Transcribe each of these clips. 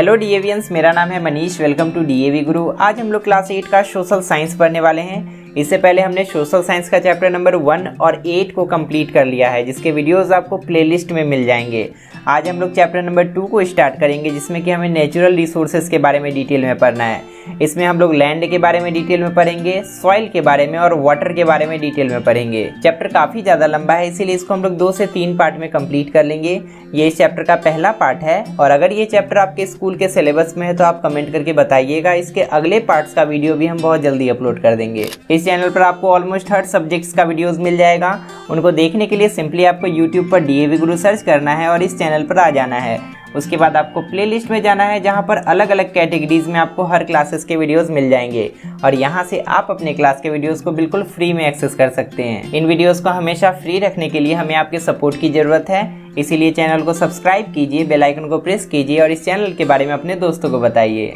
hello डीएवियंस मेरा नाम है मनीष वेलकम टू डीएवी गुरु आज हम लोग क्लास एट का सोशल साइंस पढ़ने वाले हैं इससे पहले हमने सोशल साइंस का चैप्टर नंबर वन और एट को कंप्लीट कर लिया है जिसके वीडियोस आपको प्लेलिस्ट में मिल जाएंगे आज हम लोग चैप्टर नंबर टू को स्टार्ट करेंगे जिसमें कि हमें नेचुरल रिसोर्सेज के बारे में डिटेल में पढ़ना है इसमें हम लोग लैंड के बारे में डिटेल में पढ़ेंगे सॉइल के बारे में और वाटर के बारे में डिटेल में पढ़ेंगे चैप्टर काफ़ी ज़्यादा लंबा है इसीलिए इसको हम लोग दो से तीन पार्ट में कंप्लीट कर लेंगे ये इस चैप्टर का पहला पार्ट है और अगर ये चैप्टर आपके स्कूल के सिलेबस में है तो आप कमेंट करके बताइएगा इसके अगले पार्ट्स का वीडियो भी हम बहुत जल्दी अपलोड कर देंगे इस चैनल पर आपको ऑलमोस्ट हर सब्जेक्ट्स का वीडियोज़ मिल जाएगा उनको देखने के लिए सिंपली आपको यूट्यूब पर डी गुरु सर्च करना है और इस चैनल चैनल पर आ जाना है उसके बाद आपको प्लेलिस्ट में जाना है जहाँ पर अलग अलग कैटेगरीज में आपको हर क्लासेस के वीडियोस मिल जाएंगे और यहाँ से आप अपने क्लास के वीडियोस को बिल्कुल फ्री में एक्सेस कर सकते हैं इन वीडियोस को हमेशा फ्री रखने के लिए हमें आपके सपोर्ट की ज़रूरत है इसीलिए चैनल को सब्सक्राइब कीजिए बेलाइकन को प्रेस कीजिए और इस चैनल के बारे में अपने दोस्तों को बताइए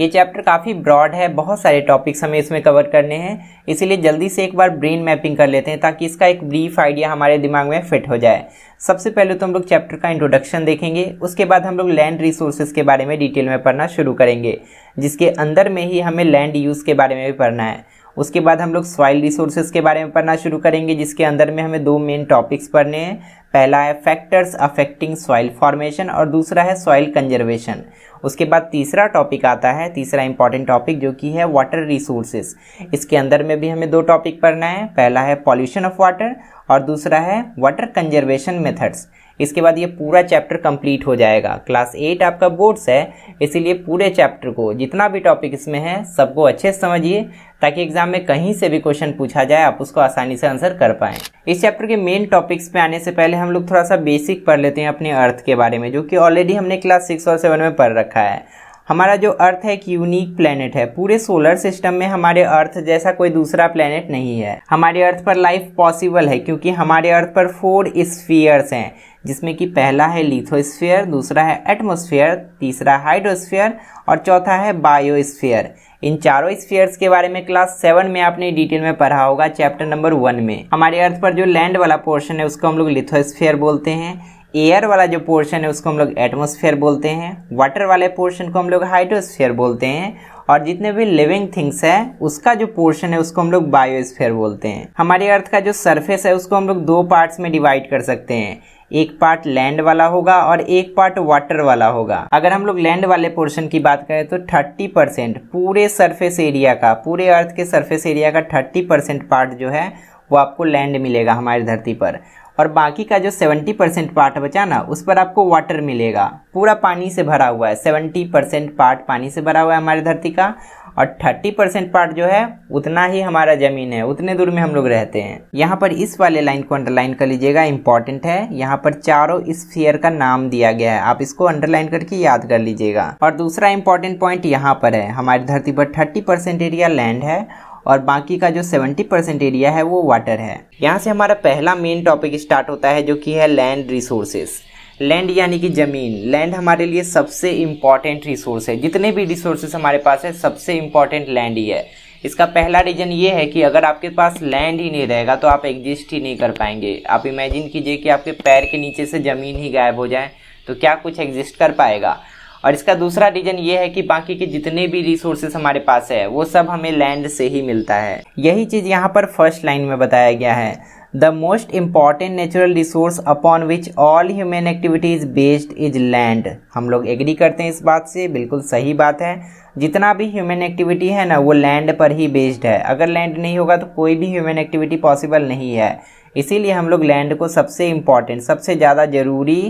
ये चैप्टर काफ़ी ब्रॉड है बहुत सारे टॉपिक्स हमें इसमें कवर करने हैं इसीलिए जल्दी से एक बार ब्रेन मैपिंग कर लेते हैं ताकि इसका एक ब्रीफ आइडिया हमारे दिमाग में फिट हो जाए सबसे पहले तो हम लोग चैप्टर का इंट्रोडक्शन देखेंगे उसके बाद हम लोग लैंड रिसोर्सेज के बारे में डिटेल में पढ़ना शुरू करेंगे जिसके अंदर में ही हमें लैंड यूज़ के बारे में भी पढ़ना है उसके बाद हम लोग सॉइल रिसोर्सेज के बारे में पढ़ना शुरू करेंगे जिसके अंदर में हमें दो मेन टॉपिक्स पढ़ने हैं पहला है फैक्टर्स अफेक्टिंग सॉइल फॉर्मेशन और दूसरा है सॉइल कंजर्वेशन उसके बाद तीसरा टॉपिक आता है तीसरा इंपॉर्टेंट टॉपिक जो कि है वाटर रिसोर्सेज इसके अंदर में भी हमें दो टॉपिक पढ़ना है पहला है पॉल्यूशन ऑफ वाटर और दूसरा है वाटर कंजर्वेशन मेथड्स इसके बाद ये पूरा चैप्टर कंप्लीट हो जाएगा क्लास एट आपका बोर्ड्स है इसीलिए पूरे चैप्टर को जितना भी टॉपिक इसमें है सबको अच्छे से समझिए ताकि एग्जाम में कहीं से भी क्वेश्चन पूछा जाए आप उसको आसानी से आंसर कर पाएँ इस चैप्टर के मेन टॉपिक्स पे आने से पहले हम लोग थोड़ा सा बेसिक पढ़ लेते हैं अपने अर्थ के बारे में जो कि ऑलरेडी हमने क्लास सिक्स और सेवन में पढ़ रखा है हमारा जो अर्थ है एक यूनिक प्लेनेट है पूरे सोलर सिस्टम में हमारे अर्थ जैसा कोई दूसरा प्लेनेट नहीं है हमारे अर्थ पर लाइफ पॉसिबल है क्योंकि हमारे अर्थ पर फोर स्फीयर्स हैं जिसमें कि पहला है लिथोस्फीयर दूसरा है एटमोस्फेयर तीसरा हाइड्रोस्फीयर और चौथा है बायोस्फीयर इन चारों स्फीयर्स के बारे में क्लास सेवन में आपने डिटेल में पढ़ा होगा चैप्टर नंबर वन में हमारे अर्थ पर जो लैंड वाला पोर्शन है उसको हम लोग लिथोस्फीयर बोलते हैं एयर वाला जो पोर्शन है उसको हम लोग एटमोसफेयर बोलते हैं वाटर वाले पोर्शन को हम लोग हाइड्रोस्फेयर बोलते हैं और जितने भी लिविंग थिंग्स है उसका जो पोर्शन है उसको हम लोग बायोस्फेयर बोलते हैं हमारे अर्थ का जो सरफेस है उसको हम लोग दो पार्ट्स में डिवाइड कर सकते हैं एक पार्ट लैंड वाला होगा और एक पार्ट वाटर वाला होगा अगर हम लोग लैंड वाले पोर्शन की बात करें तो 30 परसेंट पूरे सरफेस एरिया का पूरे अर्थ के सरफेस एरिया का 30 परसेंट पार्ट जो है वो आपको लैंड मिलेगा हमारी धरती पर और बाकी का जो 70 परसेंट पार्ट बचा ना उस पर आपको वाटर मिलेगा पूरा पानी से भरा हुआ है 70 परसेंट पार्ट पानी से भरा हुआ है हमारी धरती का और 30 परसेंट पार्ट जो है उतना ही हमारा ज़मीन है उतने दूर में हम लोग रहते हैं यहाँ पर इस वाले लाइन को अंडरलाइन कर लीजिएगा इंपॉर्टेंट है यहाँ पर चारों स्फीयर का नाम दिया गया है आप इसको अंडरलाइन करके याद कर लीजिएगा और दूसरा इंपॉर्टेंट पॉइंट यहाँ पर है हमारी धरती पर थर्टी एरिया लैंड है और बाकी का जो 70 परसेंट एरिया है वो वाटर है यहाँ से हमारा पहला मेन टॉपिक स्टार्ट होता है जो कि है लैंड रिसोर्सेज़ लैंड यानी कि ज़मीन लैंड हमारे लिए सबसे इम्पॉर्टेंट रिसोर्स है जितने भी रिसोर्सेज हमारे पास है सबसे इम्पॉर्टेंट लैंड ही है इसका पहला रीज़न ये है कि अगर आपके पास लैंड ही नहीं रहेगा तो आप एग्जिस्ट ही नहीं कर पाएंगे आप इमेजिन कीजिए कि आपके पैर के नीचे से ज़मीन ही गायब हो जाए तो क्या कुछ एग्जिस्ट कर पाएगा और इसका दूसरा रीजन ये है कि बाकी के जितने भी रिसोर्सेस हमारे पास है वो सब हमें लैंड से ही मिलता है यही चीज़ यहाँ पर फर्स्ट लाइन में बताया गया है the most important natural resource upon which all human activities based is land हम लोग एग्री करते हैं इस बात से बिल्कुल सही बात है जितना भी ह्यूमन एक्टिविटी है ना वो लैंड पर ही बेस्ड है अगर लैंड नहीं होगा तो कोई भी ह्यूमन एक्टिविटी पॉसिबल नहीं है इसीलिए हम लोग लैंड को सबसे इम्पॉर्टेंट सबसे ज़्यादा ज़रूरी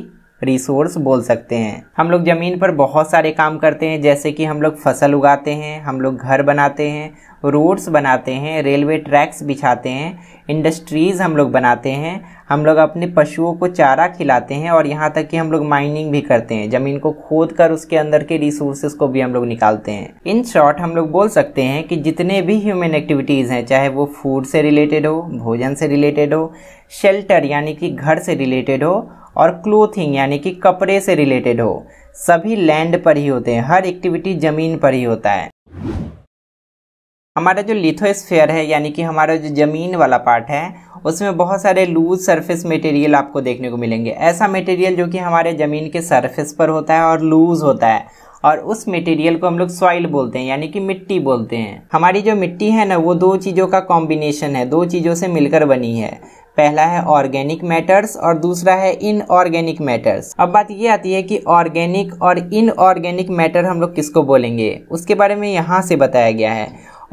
रिसोर्स बोल सकते हैं हम लोग ज़मीन पर बहुत सारे काम करते हैं जैसे कि हम लोग फसल उगाते हैं हम लोग घर बनाते हैं रोड्स बनाते हैं रेलवे ट्रैक्स बिछाते हैं इंडस्ट्रीज़ हम लोग बनाते हैं हम लोग अपने पशुओं को चारा खिलाते हैं और यहाँ तक कि हम लोग माइनिंग भी करते हैं ज़मीन को खोद कर उसके अंदर के रिसोर्सेज को भी हम लोग निकालते हैं इन शॉर्ट हम लोग बोल सकते हैं कि जितने भी ह्यूमन एक्टिविटीज़ हैं चाहे वो फूड से रिलेटेड हो भोजन से रिलेटेड हो शेल्टर यानी कि घर से रिलेटेड हो और क्लोथिंग यानी कि कपड़े से रिलेटेड हो सभी लैंड पर ही होते हैं हर एक्टिविटी ज़मीन पर ही होता है हमारा जो लिथोस्फेयर है यानी कि हमारा जो ज़मीन वाला पार्ट है उसमें बहुत सारे लूज सरफेस मटेरियल आपको देखने को मिलेंगे ऐसा मटेरियल जो कि हमारे ज़मीन के सरफेस पर होता है और लूज़ होता है और उस मटेरियल को हम लोग सॉइल बोलते हैं यानी कि मिट्टी बोलते हैं हमारी जो मिट्टी है ना वो दो चीज़ों का कॉम्बिनेशन है दो चीज़ों से मिलकर बनी है पहला है ऑर्गेनिक मैटर्स और दूसरा है इनऑर्गेनिक मैटर्स अब बात ये आती है कि ऑर्गेनिक और इनऑर्गेनिक मैटर हम लोग किसको बोलेंगे उसके बारे में यहाँ से बताया गया है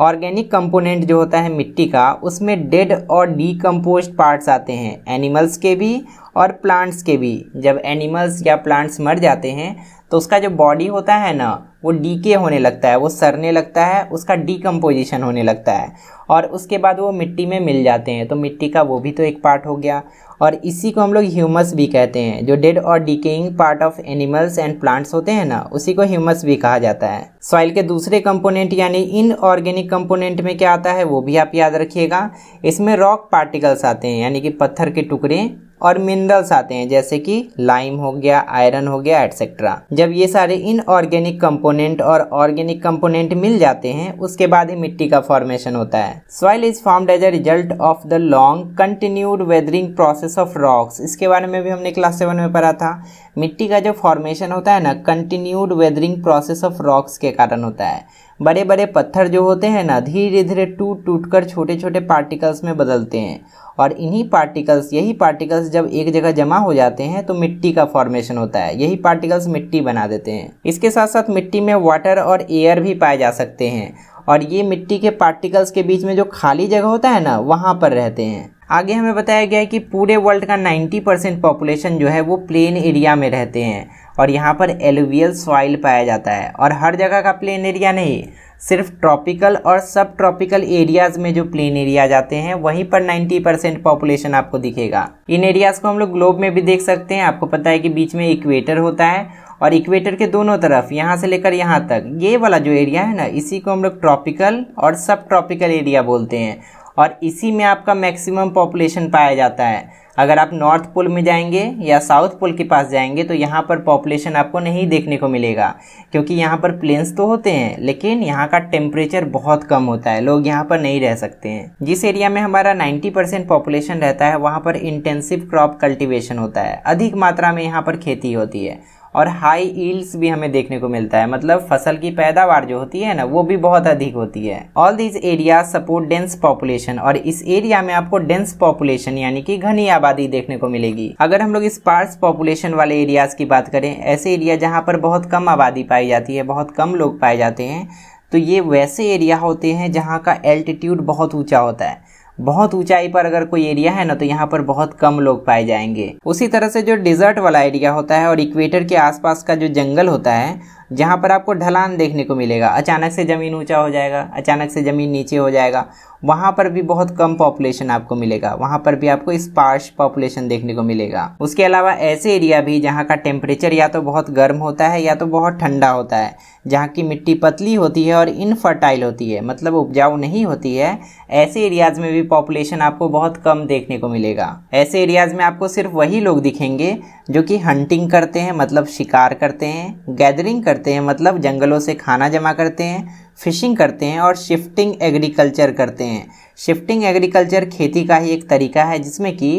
ऑर्गेनिक कंपोनेंट जो होता है मिट्टी का उसमें डेड और डीकम्पोज पार्ट्स आते हैं एनिमल्स के भी और प्लांट्स के भी जब एनिमल्स या प्लांट्स मर जाते हैं तो उसका जो बॉडी होता है ना वो डीके होने लगता है वो सरने लगता है उसका डीकम्पोजिशन होने लगता है और उसके बाद वो मिट्टी में मिल जाते हैं तो मिट्टी का वो भी तो एक पार्ट हो गया और इसी को हम लोग ह्यूमस भी कहते हैं जो डेड और decaying part of animals and plants होते हैं ना उसी को ह्यूमस भी कहा जाता है सॉइल के दूसरे कंपोनेंट यानी इनऑर्गेनिक कंपोनेंट में क्या आता है वो भी आप याद रखिएगा इसमें रॉक पार्टिकल्स आते हैं यानी कि पत्थर के टुकड़े और मिनरल्स आते हैं जैसे कि लाइम हो गया आयरन हो गया एटसेट्रा जब ये सारे इनऑर्गेनिक कंपोनेंट और ऑर्गेनिक कंपोनेंट मिल जाते हैं उसके बाद ही मिट्टी का फॉर्मेशन होता है soil is formed as a result of the long continued weathering process of rocks इसके बारे में भी हमने क्लास सेवन में पढ़ा था मिट्टी का जो फॉर्मेशन होता है ना continued weathering process of rocks के कारण होता है बड़े बड़े पत्थर जो होते हैं ना धीरे धीरे टूट टूट कर छोटे छोटे पार्टिकल्स में बदलते हैं और इन्हीं पार्टिकल्स यही पार्टिकल्स जब एक जगह जमा हो जाते हैं तो मिट्टी का फॉर्मेशन होता है यही पार्टिकल्स मिट्टी बना देते हैं इसके साथ साथ मिट्टी में वाटर और एयर भी पाए जा सकते हैं और ये मिट्टी के पार्टिकल्स के बीच में जो खाली जगह होता है ना वहाँ पर रहते हैं आगे हमें बताया गया है कि पूरे वर्ल्ड का 90 परसेंट पॉपुलेशन जो है वो प्लेन एरिया में रहते हैं और यहाँ पर एलुवियल सॉइल पाया जाता है और हर जगह का प्लेन एरिया नहीं सिर्फ ट्रॉपिकल और सब ट्रॉपिकल एरियाज़ में जो प्लेन एरिया जाते हैं वहीं पर 90 परसेंट पॉपुलेशन आपको दिखेगा इन एरियाज़ को हम लोग ग्लोब में भी देख सकते हैं आपको पता है कि बीच में इक्वेटर होता है और इक्वेटर के दोनों तरफ यहाँ से लेकर यहाँ तक ये वाला जो एरिया है ना इसी को हम लोग ट्रॉपिकल और सब ट्रॉपिकल एरिया बोलते हैं और इसी में आपका मैक्सिमम पॉपुलेशन पाया जाता है अगर आप नॉर्थ पोल में जाएंगे या साउथ पोल के पास जाएंगे तो यहाँ पर पॉपुलेशन आपको नहीं देखने को मिलेगा क्योंकि यहाँ पर प्लेन्स तो होते हैं लेकिन यहाँ का टेम्परेचर बहुत कम होता है लोग यहाँ पर नहीं रह सकते हैं जिस एरिया में हमारा 90 परसेंट पॉपुलेशन रहता है वहाँ पर इंटेंसिव क्रॉप कल्टिवेशन होता है अधिक मात्रा में यहाँ पर खेती होती है और हाई ईल्स भी हमें देखने को मिलता है मतलब फसल की पैदावार जो होती है ना वो भी बहुत अधिक होती है all these area support dense population और इस एरिया में आपको डेंस पॉपुलेशन यानी कि घनी आबादी देखने को मिलेगी अगर हम लोग स्पार्स पॉपुलेशन वाले एरियाज की बात करें ऐसे एरिया जहाँ पर बहुत कम आबादी पाई जाती है बहुत कम लोग पाए जाते हैं तो ये वैसे एरिया होते हैं जहाँ का एल्टीट्यूड बहुत ऊंचा होता है बहुत ऊंचाई पर अगर कोई एरिया है ना तो यहाँ पर बहुत कम लोग पाए जाएंगे उसी तरह से जो डिजर्ट वाला एरिया होता है और इक्वेटर के आसपास का जो जंगल होता है जहाँ पर आपको ढलान देखने को मिलेगा अचानक से ज़मीन ऊंचा हो जाएगा अचानक से ज़मीन नीचे हो जाएगा वहाँ पर भी बहुत कम पॉपुलेशन आपको मिलेगा वहाँ पर भी आपको स्पार्श पॉपुलेशन देखने को मिलेगा उसके अलावा ऐसे एरिया भी जहाँ का टेम्परेचर या तो बहुत गर्म होता है या तो बहुत ठंडा होता है जहाँ की मिट्टी पतली होती है और इनफर्टाइल होती है मतलब उपजाऊ नहीं होती है ऐसे एरियाज़ में भी पॉपुलेशन आपको बहुत कम देखने को मिलेगा ऐसे एरियाज़ में आपको सिर्फ वही लोग दिखेंगे जो कि हंटिंग करते हैं मतलब शिकार करते हैं गैदरिंग करते हैं मतलब जंगलों से खाना जमा करते हैं फिशिंग करते हैं और शिफ्टिंग एग्रीकल्चर करते हैं शिफ्टिंग एग्रीकल्चर खेती का ही एक तरीका है जिसमें कि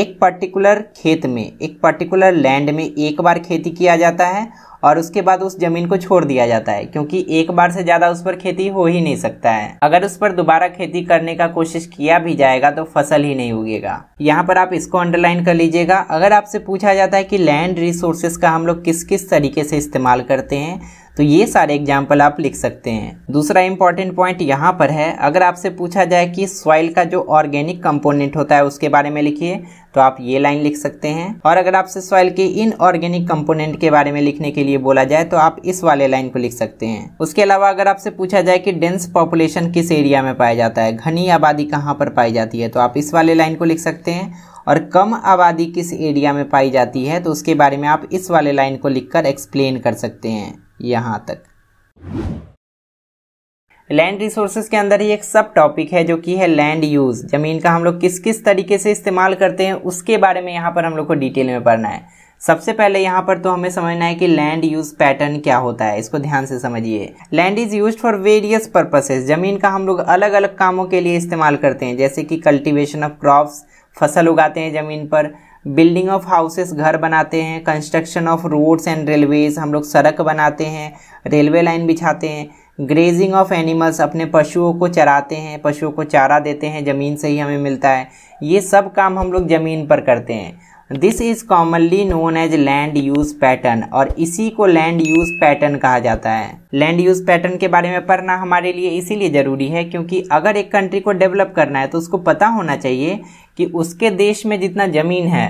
एक पर्टिकुलर खेत में एक पर्टिकुलर लैंड में एक बार खेती किया जाता है और उसके बाद उस जमीन को छोड़ दिया जाता है क्योंकि एक बार से ज़्यादा उस पर खेती हो ही नहीं सकता है अगर उस पर दोबारा खेती करने का कोशिश किया भी जाएगा तो फसल ही नहीं उगेगा यहाँ पर आप इसको अंडरलाइन कर लीजिएगा अगर आपसे पूछा जाता है कि लैंड रिसोर्सेज का हम लोग किस किस तरीके से इस्तेमाल करते हैं तो ये सारे एग्जाम्पल आप लिख सकते हैं दूसरा इंपॉर्टेंट पॉइंट यहाँ पर है अगर आपसे पूछा जाए कि सॉइल का जो ऑर्गेनिक कंपोनेंट होता है उसके बारे में लिखिए तो आप ये लाइन लिख सकते हैं और अगर आपसे सॉइल के इन ऑर्गेनिक कंपोनेंट के बारे में लिखने के लिए बोला जाए तो आप इस वाले लाइन को लिख सकते हैं उसके अलावा अगर आपसे पूछा जाए कि डेंस पॉपुलेशन किस एरिया में पाया जाता है घनी आबादी कहाँ पर पाई जाती है तो आप इस वाले लाइन को लिख सकते हैं और कम आबादी किस एरिया में पाई जाती है तो उसके बारे में आप इस वाले लाइन को लिखकर एक्सप्लेन कर सकते हैं यहाँ तक लैंड रिसोर्सेज के अंदर ही एक सब टॉपिक है जो कि है लैंड यूज़ ज़मीन का हम लोग किस किस तरीके से इस्तेमाल करते हैं उसके बारे में यहाँ पर हम लोग को डिटेल में पढ़ना है सबसे पहले यहाँ पर तो हमें समझना है कि लैंड यूज़ पैटर्न क्या होता है इसको ध्यान से समझिए land is use for various purposes ज़मीन का हम लोग अलग अलग कामों के लिए इस्तेमाल करते हैं जैसे कि कल्टिवेशन ऑफ क्रॉप्स फसल उगाते हैं ज़मीन पर बिल्डिंग ऑफ हाउसेस घर बनाते हैं construction of roads and railways हम लोग सड़क बनाते हैं रेलवे लाइन बिछाते हैं ग्रेजिंग ऑफ एनिमल्स अपने पशुओं को चराते हैं पशुओं को चारा देते हैं ज़मीन से ही हमें मिलता है ये सब काम हम लोग ज़मीन पर करते हैं this is commonly known as land use pattern और इसी को लैंड यूज पैटर्न कहा जाता है लैंड यूज पैटर्न के बारे में पढ़ना हमारे लिए इसीलिए ज़रूरी है क्योंकि अगर एक कंट्री को डेवलप करना है तो उसको पता होना चाहिए कि उसके देश में जितना ज़मीन है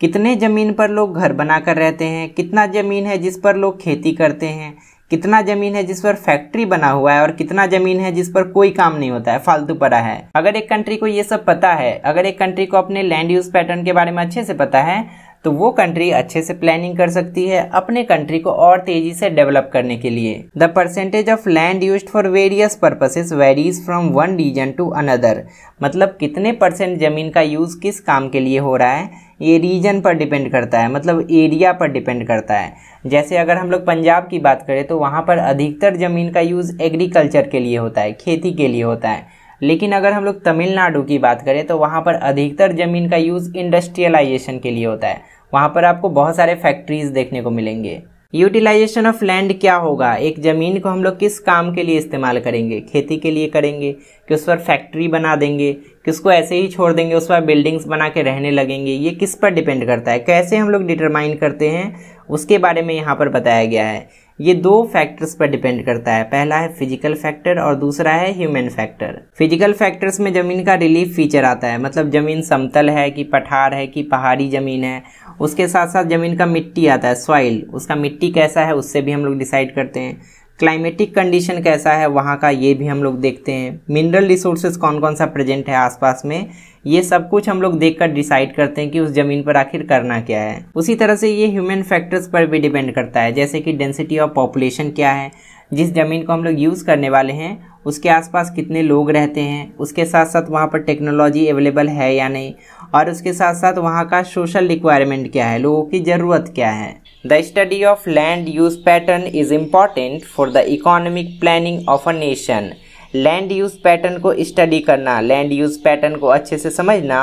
कितने ज़मीन पर लोग घर बनाकर रहते हैं कितना ज़मीन है जिस पर लोग खेती करते हैं कितना जमीन है जिस पर फैक्ट्री बना हुआ है और कितना जमीन है जिस पर कोई काम नहीं होता है फालतू पड़ा है अगर एक कंट्री को ये सब पता है अगर एक कंट्री को अपने लैंड यूज पैटर्न के बारे में अच्छे से पता है तो वो कंट्री अच्छे से प्लानिंग कर सकती है अपने कंट्री को और तेजी से डेवलप करने के लिए the percentage of land use for various purposes varies from one region to another मतलब कितने परसेंट जमीन का यूज किस काम के लिए हो रहा है ये रीजन पर डिपेंड करता है मतलब एरिया पर डिपेंड करता है जैसे अगर हम लोग पंजाब की बात करें तो वहाँ पर अधिकतर ज़मीन का यूज़ एग्रीकल्चर के लिए होता है खेती के लिए होता है लेकिन अगर हम लोग तमिलनाडु की बात करें तो वहाँ पर अधिकतर ज़मीन का यूज़ इंडस्ट्रियलाइजेशन के लिए होता है वहाँ पर आपको बहुत सारे फैक्ट्रीज़ देखने को मिलेंगे यूटिलाइजेशन ऑफ लैंड क्या होगा एक ज़मीन को हम लोग किस काम के लिए इस्तेमाल करेंगे खेती के लिए करेंगे कि उस पर फैक्ट्री बना देंगे कि उसको ऐसे ही छोड़ देंगे उस पर बिल्डिंग्स बना के रहने लगेंगे ये किस पर डिपेंड करता है कैसे हम लोग डिटरमाइन करते हैं उसके बारे में यहाँ पर बताया गया है ये दो फैक्टर्स पर डिपेंड करता है पहला है फिजिकल फैक्टर और दूसरा है ह्यूमन फैक्टर फिजिकल फैक्टर्स में ज़मीन का रिलीफ फीचर आता है मतलब ज़मीन समतल है कि पठार है कि पहाड़ी ज़मीन है उसके साथ साथ ज़मीन का मिट्टी आता है सॉइल उसका मिट्टी कैसा है उससे भी हम लोग डिसाइड करते हैं क्लाइमेटिक कंडीशन कैसा है वहाँ का ये भी हम लोग देखते हैं मिनरल रिसोर्सेज कौन कौन सा प्रेजेंट है आसपास में ये सब कुछ हम लोग कर डिसाइड करते हैं कि उस ज़मीन पर आखिर करना क्या है उसी तरह से ये ह्यूमन फैक्टर्स पर भी डिपेंड करता है जैसे कि डेंसिटी ऑफ पॉपुलेशन क्या है जिस ज़मीन को हम लोग यूज़ करने वाले हैं उसके आसपास कितने लोग रहते हैं उसके साथ साथ वहाँ पर टेक्नोलॉजी अवेलेबल है या नहीं और उसके साथ साथ वहाँ का सोशल रिक्वायरमेंट क्या है लोगों की ज़रूरत क्या है the study of land use pattern is important for the economic planning of a nation land use pattern को स्टडी करना लैंड यूज़ पैटर्न को अच्छे से समझना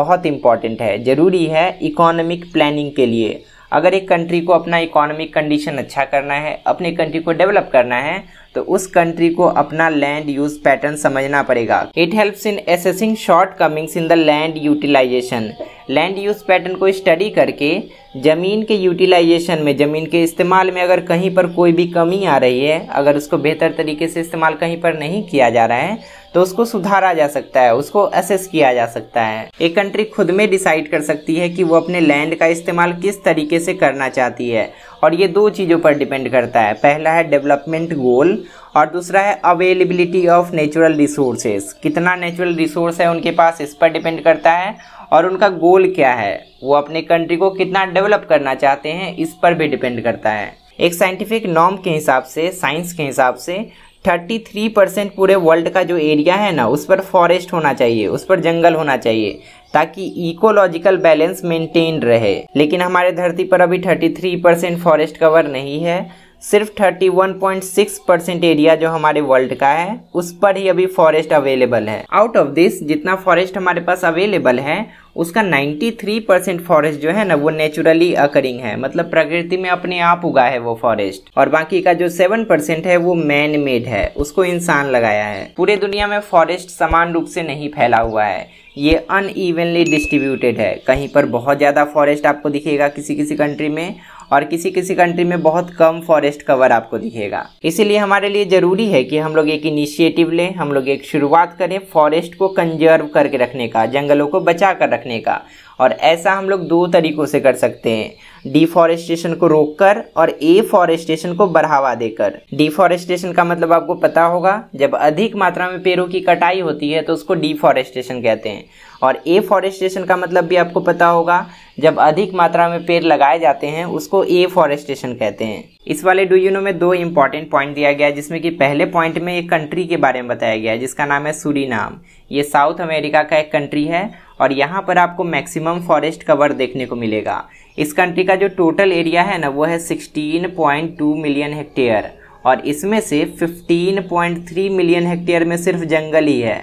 बहुत इम्पॉर्टेंट है ज़रूरी है इकोनॉमिक प्लानिंग के लिए अगर एक कंट्री को अपना इकोनॉमिक कंडीशन अच्छा करना है अपने कंट्री को डेवलप करना है तो उस कंट्री को अपना लैंड यूज पैटर्न समझना पड़ेगा it helps in assessing shortcomings in the land utilisation land use pattern को स्टडी करके ज़मीन के यूटिलाइजेशन में ज़मीन के इस्तेमाल में अगर कहीं पर कोई भी कमी आ रही है अगर उसको बेहतर तरीके से इस्तेमाल कहीं पर नहीं किया जा रहा है तो उसको सुधारा जा सकता है उसको असेस किया जा सकता है एक कंट्री खुद में डिसाइड कर सकती है कि वो अपने लैंड का इस्तेमाल किस तरीके से करना चाहती है और ये दो चीज़ों पर डिपेंड करता है पहला है डेवलपमेंट गोल और दूसरा है अवेलेबिलिटी ऑफ नेचुरल रिसोर्सेज कितना नेचुरल रिसोर्स है उनके पास इस पर डिपेंड करता है और उनका गोल क्या है वो अपने कंट्री को कितना डेवलप करना चाहते हैं इस पर भी डिपेंड करता है एक साइंटिफिक नॉर्म के हिसाब से साइंस के हिसाब से 33 परसेंट पूरे वर्ल्ड का जो एरिया है ना उस पर फॉरेस्ट होना चाहिए उस पर जंगल होना चाहिए ताकि इकोलॉजिकल बैलेंस मेंटेन रहे लेकिन हमारे धरती पर अभी 33 परसेंट फॉरेस्ट कवर नहीं है सिर्फ 31.6 परसेंट एरिया जो हमारे वर्ल्ड का है उस पर ही अभी फॉरेस्ट अवेलेबल है आउट ऑफ दिस जितना फॉरेस्ट हमारे पास अवेलेबल है उसका 93 परसेंट फॉरेस्ट जो है ना वो नेचुरली अकरिंग है मतलब प्रकृति में अपने आप उगा है वो फॉरेस्ट और बाकी का जो 7 परसेंट है वो मैन मेड है उसको इंसान लगाया है पूरे दुनिया में फॉरेस्ट समान रूप से नहीं फैला हुआ है ये अनइवनली डिस्ट्रीब्यूटेड है कहीं पर बहुत ज़्यादा फॉरेस्ट आपको दिखेगा किसी किसी कंट्री में और किसी किसी कंट्री में बहुत कम फॉरेस्ट कवर आपको दिखेगा इसीलिए हमारे लिए ज़रूरी है कि हम लोग एक इनिशिएटिव लें हम लोग एक शुरुआत करें फॉरेस्ट को कंजर्व करके रखने का जंगलों को बचा कर रखने का और ऐसा हम लोग दो तरीक़ों से कर सकते हैं डिफॉरेस्टेशन को रोककर और ए फॉरेस्टेशन को बढ़ावा देकर डिफॉरेस्टेशन का मतलब आपको पता होगा जब अधिक मात्रा में पेड़ों की कटाई होती है तो उसको डिफॉरेस्टेशन कहते हैं और ए फॉरेस्टेशन का मतलब भी आपको पता होगा जब अधिक मात्रा में पेड़ लगाए जाते हैं उसको ए फॉरेस्टेशन कहते हैं इस वाले डू यू नो में दो इंपॉर्टेंट पॉइंट दिया गया है जिसमें कि पहले पॉइंट में एक कंट्री के बारे में बताया गया है जिसका नाम है सूरीनाम ये साउथ अमेरिका का एक कंट्री है और यहाँ पर आपको मैक्सिमम फॉरेस्ट कवर देखने को मिलेगा इस कंट्री का जो टोटल एरिया है ना वो है सिक्सटीन मिलियन हेक्टेयर और इसमें से 15.3 मिलियन हेक्टेयर में सिर्फ जंगल ही है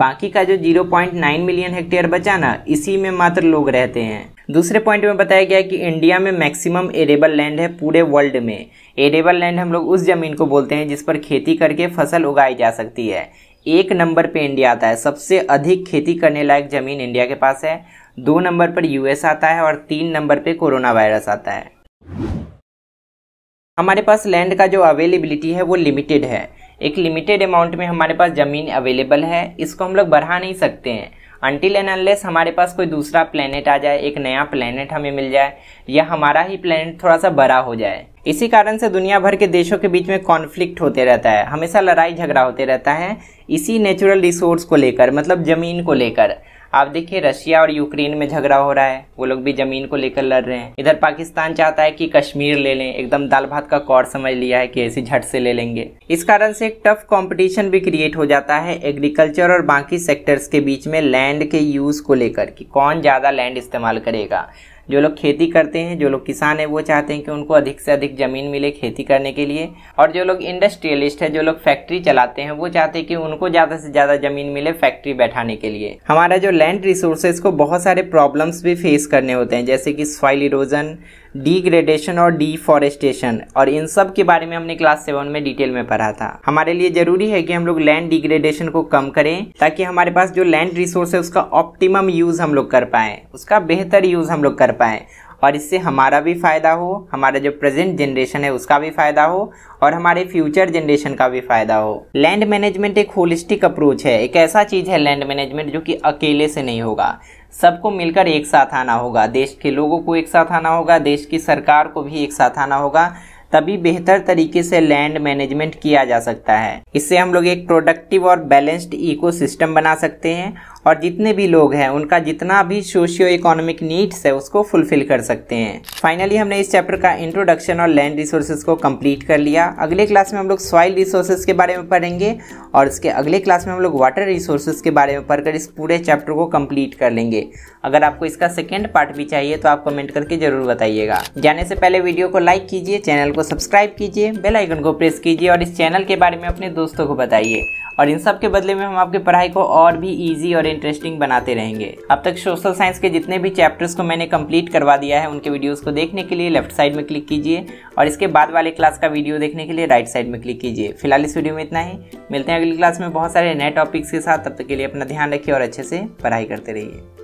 बाकी का जो 0.9 मिलियन हेक्टेयर बचा ना इसी में मात्र लोग रहते हैं दूसरे पॉइंट में बताया गया कि इंडिया में मैक्सिमम एरेबल लैंड है पूरे वर्ल्ड में एरेबल लैंड हम लोग उस ज़मीन को बोलते हैं जिस पर खेती करके फसल उगाई जा सकती है एक नंबर पे इंडिया आता है सबसे अधिक खेती करने लायक ज़मीन इंडिया के पास है दो नंबर पर यूएस आता है और तीन नंबर पे कोरोना वायरस आता है हमारे पास लैंड का जो अवेलेबिलिटी है वो लिमिटेड है एक लिमिटेड अमाउंट में हमारे पास ज़मीन अवेलेबल है इसको हम लोग बढ़ा नहीं सकते हैं अनटिल एंड अनलेस हमारे पास कोई दूसरा प्लेनेट आ जाए एक नया प्लेनेट हमें मिल जाए या हमारा ही प्लेनेट थोड़ा सा बड़ा हो जाए इसी कारण से दुनिया भर के देशों के बीच में कॉन्फ्लिक्ट होते रहता है हमेशा लड़ाई झगड़ा होते रहता है इसी नेचुरल रिसोर्स को लेकर मतलब ज़मीन को लेकर आप देखिए रशिया और यूक्रेन में झगड़ा हो रहा है वो लोग भी जमीन को लेकर लड़ रहे हैं इधर पाकिस्तान चाहता है कि कश्मीर ले लें एकदम दाल भात का कौर समझ लिया है कि ऐसी झट से ले लेंगे इस कारण से एक टफ कंपटीशन भी क्रिएट हो जाता है एग्रीकल्चर और बाकी सेक्टर्स के बीच में लैंड के यूज को लेकर कि कौन ज्यादा लैंड इस्तेमाल करेगा जो लोग खेती करते हैं जो लोग किसान हैं वो चाहते हैं कि उनको अधिक से अधिक ज़मीन मिले खेती करने के लिए और जो लोग इंडस्ट्रियलिस्ट है जो लोग फैक्ट्री चलाते हैं वो चाहते हैं कि उनको ज़्यादा से ज़्यादा ज़मीन मिले फैक्ट्री बैठाने के लिए हमारा जो लैंड रिसोर्सेज को बहुत सारे प्रॉब्लम्स भी फेस करने होते हैं जैसे कि सॉइल इरोजन डिग्रेडेशन और डिफॉरेस्टेशन और इन सब के बारे में हमने क्लास सेवन में डिटेल में पढ़ा था हमारे लिए जरूरी है कि हम लोग लैंड डिग्रेडेशन को कम करें ताकि हमारे पास जो लैंड रिसोर्स है उसका ऑप्टिमम यूज हम लोग कर पाए उसका बेहतर यूज हम लोग कर पाए और इससे हमारा भी फ़ायदा हो हमारा जो प्रेजेंट जनरेशन है उसका भी फ़ायदा हो और हमारे फ्यूचर जनरेशन का भी फ़ायदा हो लैंड मैनेजमेंट एक होलिस्टिक अप्रोच है एक ऐसा चीज़ है लैंड मैनेजमेंट जो कि अकेले से नहीं होगा सबको मिलकर एक साथ आना होगा देश के लोगों को एक साथ आना होगा देश की सरकार को भी एक साथ आना होगा तभी बेहतर तरीके से लैंड मैनेजमेंट किया जा सकता है इससे हम लोग एक प्रोडक्टिव और बैलेंस्ड इकोसिस्टम बना सकते हैं और जितने भी लोग हैं उनका जितना भी सोशियो इकोनॉमिक नीड्स है उसको फुलफिल कर सकते हैं फाइनली हमने इस चैप्टर का इंट्रोडक्शन और लैंड रिसोर्सेज को कंप्लीट कर लिया अगले क्लास में हम लोग सॉइल रिसोर्सेज के बारे में पढ़ेंगे और इसके अगले क्लास में हम लोग वाटर रिसोर्सेज के बारे में पढ़कर इस पूरे चैप्टर को कंप्लीट कर लेंगे अगर आपको इसका सेकेंड पार्ट भी चाहिए तो आप कमेंट करके जरूर बताइएगा जाने से पहले वीडियो को लाइक कीजिए चैनल को सब्सक्राइब कीजिए बेल आइकन को प्रेस कीजिए और इस चैनल के बारे में अपने दोस्तों को बताइए और इन सब के बदले में हम आपकी पढ़ाई को और भी ईजी और इंटरेस्टिंग बनाते रहेंगे अब तक सोशल साइंस के जितने भी चैप्टर्स को मैंने कंप्लीट करवा दिया है उनके वीडियोस को देखने के लिए लेफ्ट साइड में क्लिक कीजिए और इसके बाद वाले क्लास का वीडियो देखने के लिए राइट साइड में क्लिक कीजिए फिलहाल इस वीडियो में इतना ही मिलते हैं अगली क्लास में बहुत सारे नए टॉपिक्स के साथ तब तक के लिए अपना ध्यान रखिए और अच्छे से पढ़ाई करते रहिए